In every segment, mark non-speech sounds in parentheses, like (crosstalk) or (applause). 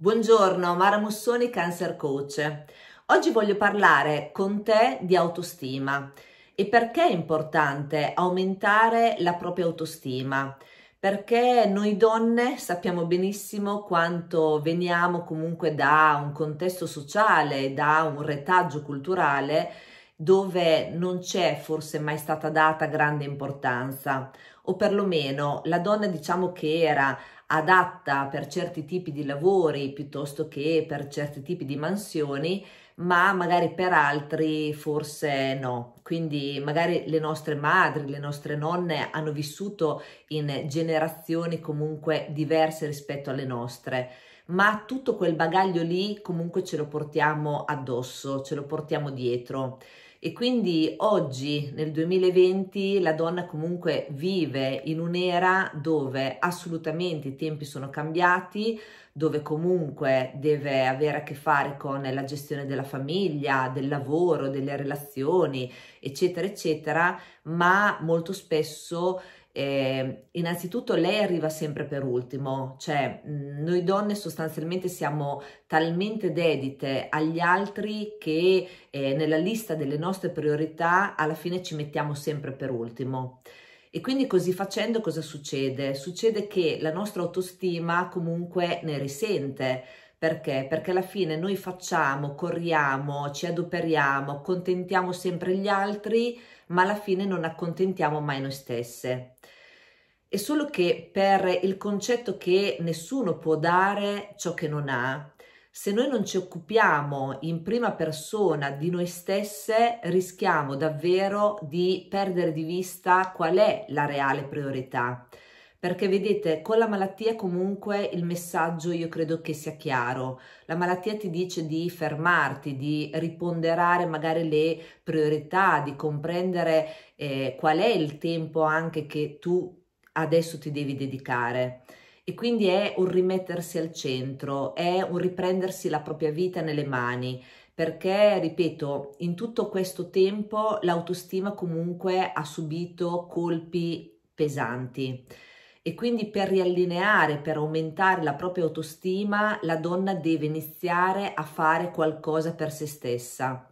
Buongiorno, Mara Mussoni, Cancer Coach. Oggi voglio parlare con te di autostima e perché è importante aumentare la propria autostima. Perché noi donne sappiamo benissimo quanto veniamo comunque da un contesto sociale, da un retaggio culturale dove non c'è forse mai stata data grande importanza o perlomeno la donna diciamo che era adatta per certi tipi di lavori piuttosto che per certi tipi di mansioni, ma magari per altri forse no. Quindi magari le nostre madri, le nostre nonne hanno vissuto in generazioni comunque diverse rispetto alle nostre ma tutto quel bagaglio lì comunque ce lo portiamo addosso, ce lo portiamo dietro. E quindi oggi, nel 2020, la donna comunque vive in un'era dove assolutamente i tempi sono cambiati, dove comunque deve avere a che fare con la gestione della famiglia, del lavoro, delle relazioni, eccetera, eccetera, ma molto spesso eh, innanzitutto lei arriva sempre per ultimo, cioè mh, mm, noi donne sostanzialmente siamo talmente dedite agli altri che eh, nella lista delle nostre priorità alla fine ci mettiamo sempre per ultimo. E quindi così facendo cosa succede? Succede che la nostra autostima comunque ne risente perché? Perché alla fine noi facciamo, corriamo, ci adoperiamo, accontentiamo sempre gli altri, ma alla fine non accontentiamo mai noi stesse. È solo che per il concetto che nessuno può dare ciò che non ha, se noi non ci occupiamo in prima persona di noi stesse, rischiamo davvero di perdere di vista qual è la reale priorità perché vedete con la malattia comunque il messaggio io credo che sia chiaro. La malattia ti dice di fermarti, di riponderare magari le priorità, di comprendere eh, qual è il tempo anche che tu adesso ti devi dedicare. E quindi è un rimettersi al centro, è un riprendersi la propria vita nelle mani, perché, ripeto, in tutto questo tempo l'autostima comunque ha subito colpi pesanti. E quindi per riallineare, per aumentare la propria autostima, la donna deve iniziare a fare qualcosa per se stessa.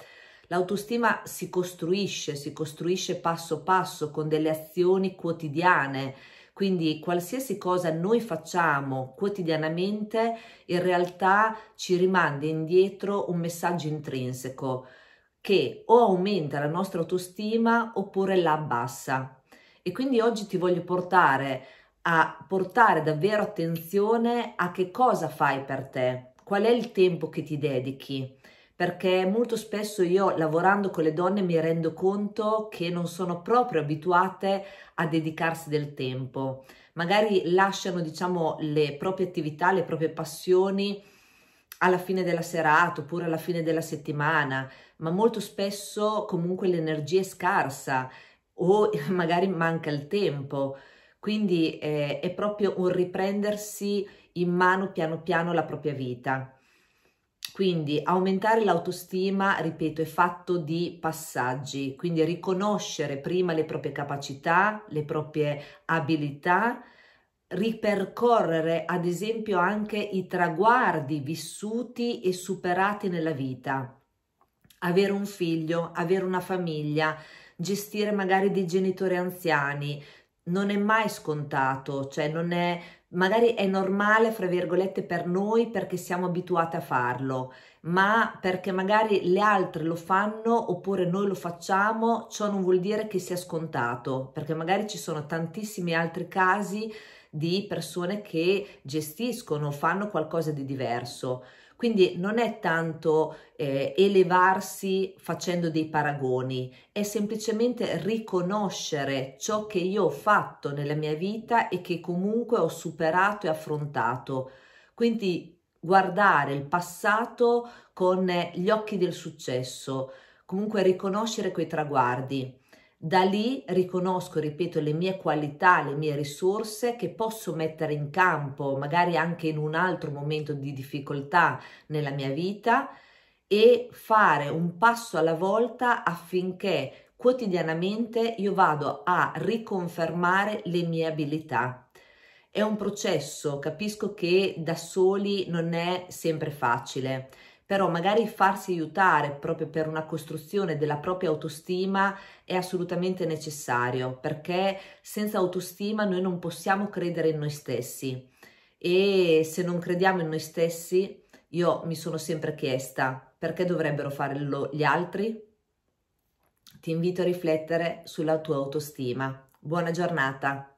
L'autostima si costruisce, si costruisce passo passo con delle azioni quotidiane, quindi qualsiasi cosa noi facciamo quotidianamente in realtà ci rimanda indietro un messaggio intrinseco che o aumenta la nostra autostima oppure la abbassa. E quindi oggi ti voglio portare a portare davvero attenzione a che cosa fai per te, qual è il tempo che ti dedichi, perché molto spesso io lavorando con le donne mi rendo conto che non sono proprio abituate a dedicarsi del tempo. Magari lasciano, diciamo, le proprie attività, le proprie passioni alla fine della serata oppure alla fine della settimana, ma molto spesso comunque l'energia è scarsa o (laughs) magari manca il tempo. Quindi eh, è proprio un riprendersi in mano piano piano la propria vita. Quindi aumentare l'autostima, ripeto, è fatto di passaggi, quindi riconoscere prima le proprie capacità, le proprie abilità, ripercorrere ad esempio anche i traguardi vissuti e superati nella vita, avere un figlio, avere una famiglia, gestire magari dei genitori anziani, non è mai scontato, cioè non è, magari è normale, fra virgolette, per noi perché siamo abituati a farlo, ma perché magari le altre lo fanno oppure noi lo facciamo, ciò non vuol dire che sia scontato, perché magari ci sono tantissimi altri casi di persone che gestiscono, fanno qualcosa di diverso. Quindi non è tanto eh, elevarsi facendo dei paragoni, è semplicemente riconoscere ciò che io ho fatto nella mia vita e che comunque ho superato e affrontato. Quindi guardare il passato con gli occhi del successo, comunque riconoscere quei traguardi da lì riconosco, ripeto, le mie qualità, le mie risorse che posso mettere in campo, magari anche in un altro momento di difficoltà nella mia vita e fare un passo alla volta affinché quotidianamente io vado a riconfermare le mie abilità. È un processo, capisco che da soli non è sempre facile però magari farsi aiutare proprio per una costruzione della propria autostima è assolutamente necessario perché senza autostima noi non possiamo credere in noi stessi e se non crediamo in noi stessi io mi sono sempre chiesta perché dovrebbero farlo gli altri? Ti invito a riflettere sulla tua autostima. Buona giornata!